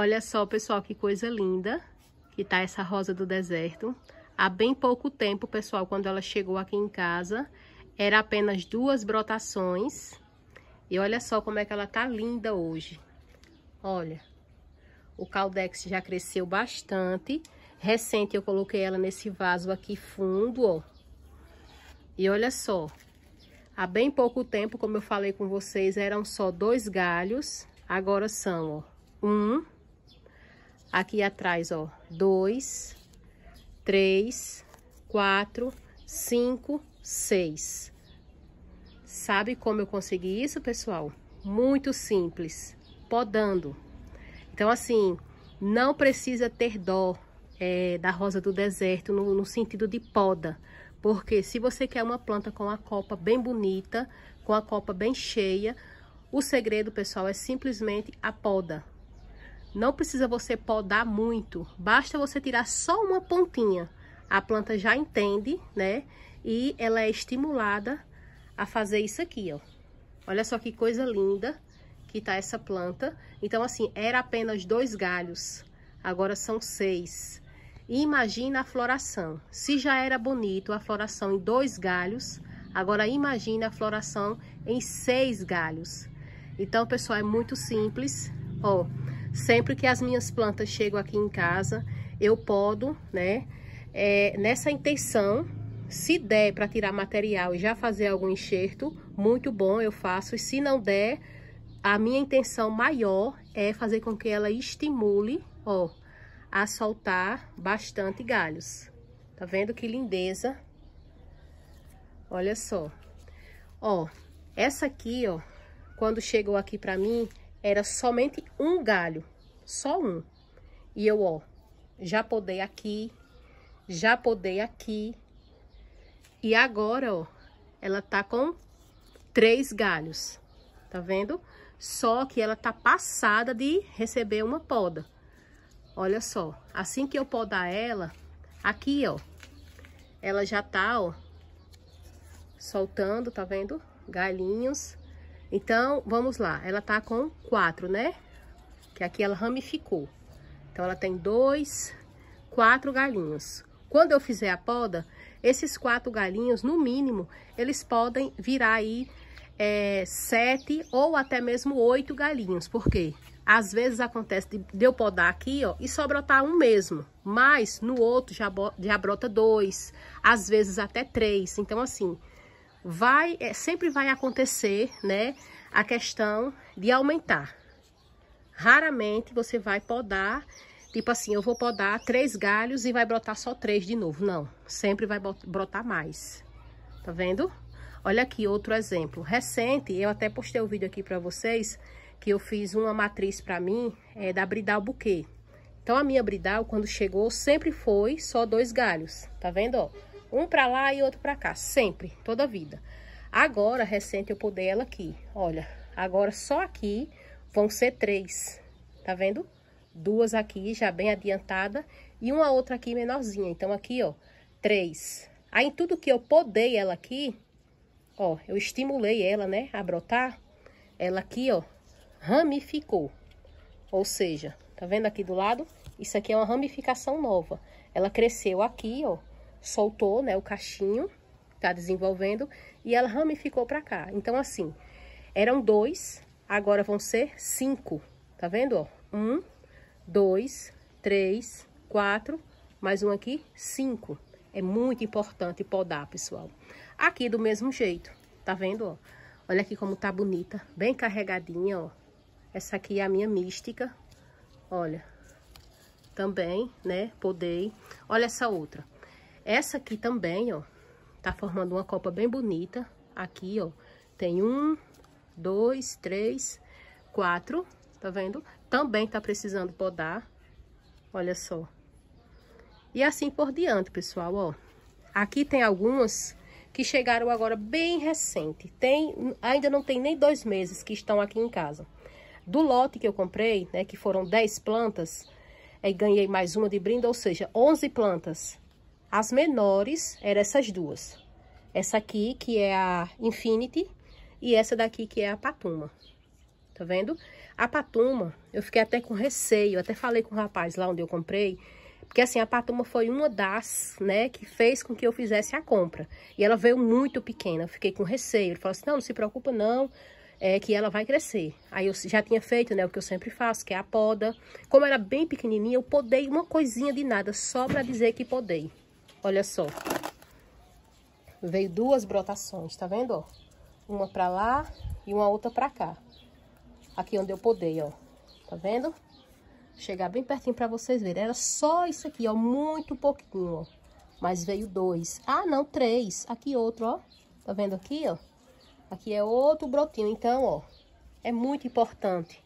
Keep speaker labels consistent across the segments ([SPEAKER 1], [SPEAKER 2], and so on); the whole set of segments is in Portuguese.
[SPEAKER 1] Olha só, pessoal, que coisa linda que tá essa rosa do deserto. Há bem pouco tempo, pessoal, quando ela chegou aqui em casa, era apenas duas brotações. E olha só como é que ela tá linda hoje. Olha, o caldex já cresceu bastante. Recente eu coloquei ela nesse vaso aqui fundo, ó. E olha só, há bem pouco tempo, como eu falei com vocês, eram só dois galhos. Agora são, ó, um, Aqui atrás, ó, dois, três, quatro, cinco, seis. Sabe como eu consegui isso, pessoal? Muito simples, podando. Então, assim, não precisa ter dó é, da rosa do deserto no, no sentido de poda. Porque se você quer uma planta com a copa bem bonita, com a copa bem cheia, o segredo, pessoal, é simplesmente a poda. Não precisa você podar muito, basta você tirar só uma pontinha. A planta já entende, né? E ela é estimulada a fazer isso aqui, ó. Olha só que coisa linda que tá essa planta. Então, assim, era apenas dois galhos, agora são seis. E imagina a floração. Se já era bonito a floração em dois galhos, agora imagina a floração em seis galhos. Então, pessoal, é muito simples, ó. Sempre que as minhas plantas chegam aqui em casa, eu podo, né? É, nessa intenção, se der para tirar material e já fazer algum enxerto, muito bom, eu faço. E se não der, a minha intenção maior é fazer com que ela estimule, ó, a soltar bastante galhos. Tá vendo que lindeza? Olha só. Ó, essa aqui, ó, quando chegou aqui para mim, era somente um galho, só um. E eu, ó, já podei aqui, já podei aqui. E agora, ó, ela tá com três galhos, tá vendo? Só que ela tá passada de receber uma poda. Olha só, assim que eu podar ela, aqui, ó, ela já tá, ó, soltando, tá vendo? Galinhos. Então, vamos lá. Ela tá com quatro, né? Que aqui ela ramificou. Então, ela tem dois, quatro galinhos. Quando eu fizer a poda, esses quatro galinhos, no mínimo, eles podem virar aí é, sete ou até mesmo oito galinhos. Por quê? Às vezes acontece de, de eu podar aqui, ó, e só brotar um mesmo. Mas no outro já, já brota dois, às vezes até três. Então, assim, vai, é, sempre vai acontecer, né, a questão de aumentar. Raramente você vai podar, tipo assim, eu vou podar três galhos e vai brotar só três de novo. Não, sempre vai brotar mais. Tá vendo? Olha aqui outro exemplo. Recente, eu até postei o um vídeo aqui para vocês, que eu fiz uma matriz para mim, é, da Bridal Buquê. Então, a minha Bridal, quando chegou, sempre foi só dois galhos, tá vendo, ó? Um para lá e outro para cá, sempre, toda a vida. Agora, recente, eu pudei ela aqui, olha. Agora, só aqui vão ser três, tá vendo? Duas aqui, já bem adiantada, e uma outra aqui menorzinha. Então, aqui, ó, três. Aí, em tudo que eu podei ela aqui, ó, eu estimulei ela, né, a brotar. Ela aqui, ó, ramificou. Ou seja, tá vendo aqui do lado? Isso aqui é uma ramificação nova. Ela cresceu aqui, ó, soltou, né, o cachinho, tá desenvolvendo, e ela ramificou para cá. Então, assim, eram dois, agora vão ser cinco, tá vendo, ó? Um, dois, três, quatro, mais um aqui, cinco. É muito importante podar, pessoal. Aqui do mesmo jeito, tá vendo, ó? Olha aqui como tá bonita, bem carregadinha, ó. Essa aqui é a minha mística, olha. Também, né, podei. Olha essa outra. Essa aqui também, ó, tá formando uma copa bem bonita. Aqui, ó, tem um, dois, três, quatro, tá vendo? Também tá precisando podar, olha só. E assim por diante, pessoal, ó. Aqui tem algumas que chegaram agora bem recente. Tem, ainda não tem nem dois meses que estão aqui em casa. Do lote que eu comprei, né, que foram 10 plantas, aí ganhei mais uma de brinde, ou seja, 11 plantas. As menores eram essas duas. Essa aqui, que é a Infinity, e essa daqui, que é a Patuma. Tá vendo? A Patuma, eu fiquei até com receio, até falei com o rapaz lá onde eu comprei, porque assim, a Patuma foi uma das, né, que fez com que eu fizesse a compra. E ela veio muito pequena, eu fiquei com receio. Ele falou assim, não, não se preocupa não, é que ela vai crescer. Aí eu já tinha feito, né, o que eu sempre faço, que é a poda. Como era bem pequenininha, eu podei uma coisinha de nada, só para dizer que podei. Olha só. Veio duas brotações, tá vendo, ó? Uma pra lá e uma outra pra cá. Aqui onde eu podei, ó. Tá vendo? Chegar bem pertinho pra vocês verem. Era só isso aqui, ó. Muito pouquinho, ó. Mas veio dois. Ah, não, três. Aqui outro, ó. Tá vendo aqui, ó? Aqui é outro brotinho. Então, ó. É muito importante.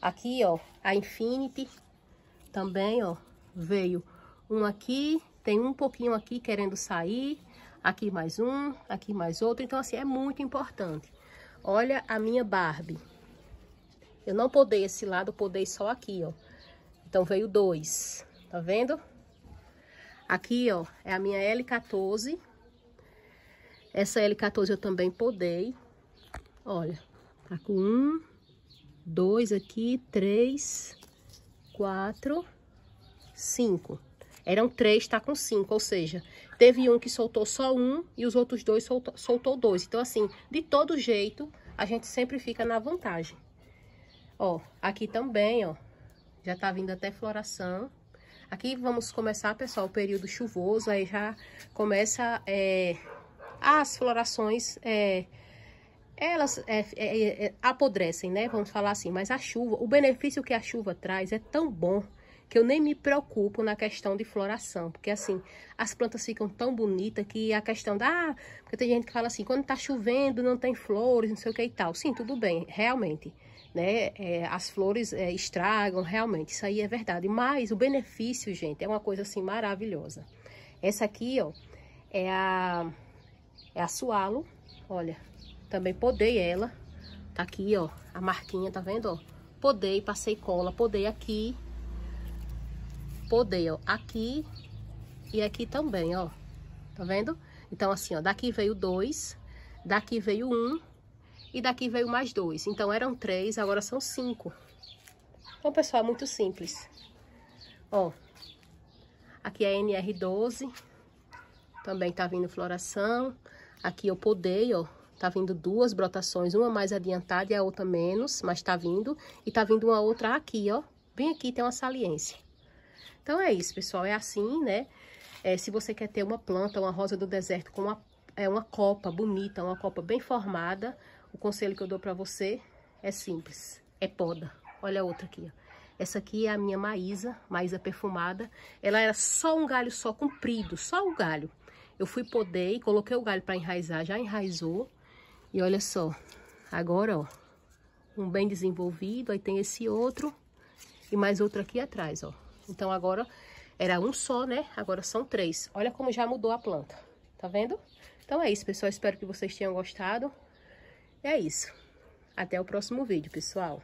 [SPEAKER 1] Aqui, ó. A Infinity também, ó. Veio um aqui tem um pouquinho aqui querendo sair, aqui mais um, aqui mais outro. Então, assim, é muito importante. Olha a minha Barbie. Eu não podei esse lado, podei só aqui, ó. Então, veio dois, tá vendo? Aqui, ó, é a minha L14. Essa L14 eu também podei. Olha, tá com um, dois aqui, três, quatro, cinco. Eram três, tá com cinco, ou seja, teve um que soltou só um e os outros dois soltou, soltou dois. Então, assim, de todo jeito, a gente sempre fica na vantagem. Ó, aqui também, ó, já tá vindo até floração. Aqui vamos começar, pessoal, o período chuvoso, aí já começa é, as florações, é, elas é, é, é apodrecem, né? Vamos falar assim, mas a chuva, o benefício que a chuva traz é tão bom que eu nem me preocupo na questão de floração, porque assim, as plantas ficam tão bonitas que a questão da... Ah, porque tem gente que fala assim, quando tá chovendo não tem flores, não sei o que e tal. Sim, tudo bem, realmente, né? É, as flores é, estragam, realmente, isso aí é verdade. Mas o benefício, gente, é uma coisa assim maravilhosa. Essa aqui, ó, é a... É a sualo, olha, também podei ela. Tá aqui, ó, a marquinha, tá vendo, ó? Podei, passei cola, podei aqui, poder, ó, aqui e aqui também, ó. Tá vendo? Então, assim, ó, daqui veio dois, daqui veio um e daqui veio mais dois. Então, eram três, agora são cinco. Então, pessoal, é muito simples. Ó, aqui é NR12, também tá vindo floração. Aqui eu podei, ó, tá vindo duas brotações, uma mais adiantada e a outra menos, mas tá vindo. E tá vindo uma outra aqui, ó, bem aqui tem uma saliência. Então, é isso, pessoal. É assim, né? É, se você quer ter uma planta, uma rosa do deserto com uma, é, uma copa bonita, uma copa bem formada, o conselho que eu dou para você é simples. É poda. Olha a outra aqui, ó. Essa aqui é a minha Maísa, Maísa perfumada. Ela era só um galho só comprido, só o um galho. Eu fui poder e coloquei o galho para enraizar, já enraizou. E olha só, agora, ó, um bem desenvolvido, aí tem esse outro e mais outro aqui atrás, ó. Então agora era um só, né? Agora são três. Olha como já mudou a planta, tá vendo? Então é isso, pessoal. Espero que vocês tenham gostado. É isso. Até o próximo vídeo, pessoal.